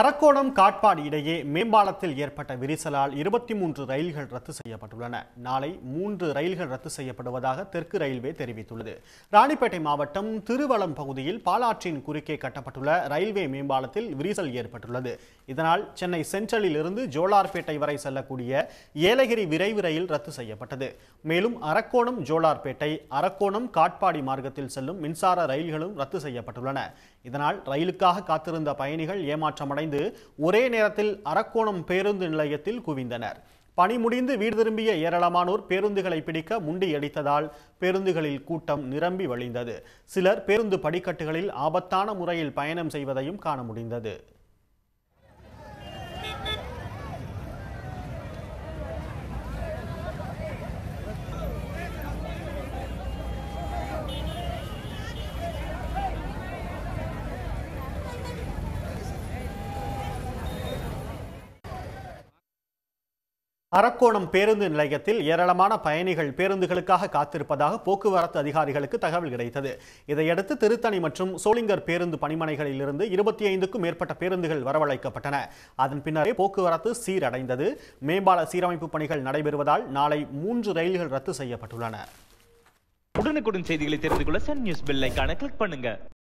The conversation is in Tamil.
அரக்கோணம் காட்பாடு இடையே மேம்பாலத்தில் ஏற்பட்ட விரிசலால் இருபத்தி மூன்று ரயில்கள் ரத்து செய்யப்பட்டுள்ளன நாளை மூன்று ரயில்கள் ரத்து செய்யப்படுவதாக தெற்கு ரயில்வே தெரிவித்துள்ளது ராணிப்பேட்டை மாவட்டம் திருவளம் பகுதியில் பாலாற்றின் குறுக்கே கட்டப்பட்டுள்ள ரயில்வே மேம்பாலத்தில் விரிசல் ஏற்பட்டுள்ளது இதனால் சென்னை சென்ட்ரலில் இருந்து ஜோலார்பேட்டை வரை செல்லக்கூடிய ஏலகிரி விரைவு ரயில் ரத்து செய்யப்பட்டது மேலும் அரக்கோணம் ஜோலார்பேட்டை அரக்கோணம் காட்பாடி மார்க்கத்தில் செல்லும் மின்சார ரயில்களும் ரத்து செய்யப்பட்டுள்ளன இதனால் ரயிலுக்காக காத்திருந்த பயணிகள் ஏமாற்றமடை அடைந்து ஒரே நேரத்தில் அரக்கோணம் பேருந்து நிலையத்தில் குவிந்தனர் பணி முடிந்து வீடு திரும்பிய ஏராளமானோர் பேருந்துகளை பிடிக்க முண்டியடித்ததால் பேருந்துகளில் கூட்டம் நிரம்பி வழிந்தது சிலர் பேருந்து படிக்கட்டுகளில் ஆபத்தான முறையில் பயணம் செய்வதையும் காண முடிந்தது அரக்கோணம் பேருந்து நிலையத்தில் ஏராளமான பயணிகள் பேருந்துகளுக்காக காத்திருப்பதாக போக்குவரத்து அதிகாரிகளுக்கு தகவல் கிடைத்தது இதையடுத்து திருத்தணி மற்றும் சோளிங்கர் பேருந்து பணிமனைகளிலிருந்து இருபத்தி ஐந்துக்கும் மேற்பட்ட பேருந்துகள் வரவழைக்கப்பட்டன அதன் பின்னரே போக்குவரத்து சீரடைந்தது மேம்பால சீரமைப்பு பணிகள் நடைபெறுவதால் நாளை மூன்று ரயில்கள் ரத்து செய்யப்பட்டுள்ளன உடனுக்குடன் செய்திகளை தெரிந்து கொள்ள சன் நியூஸ் பெல் கிளிக் பண்ணுங்க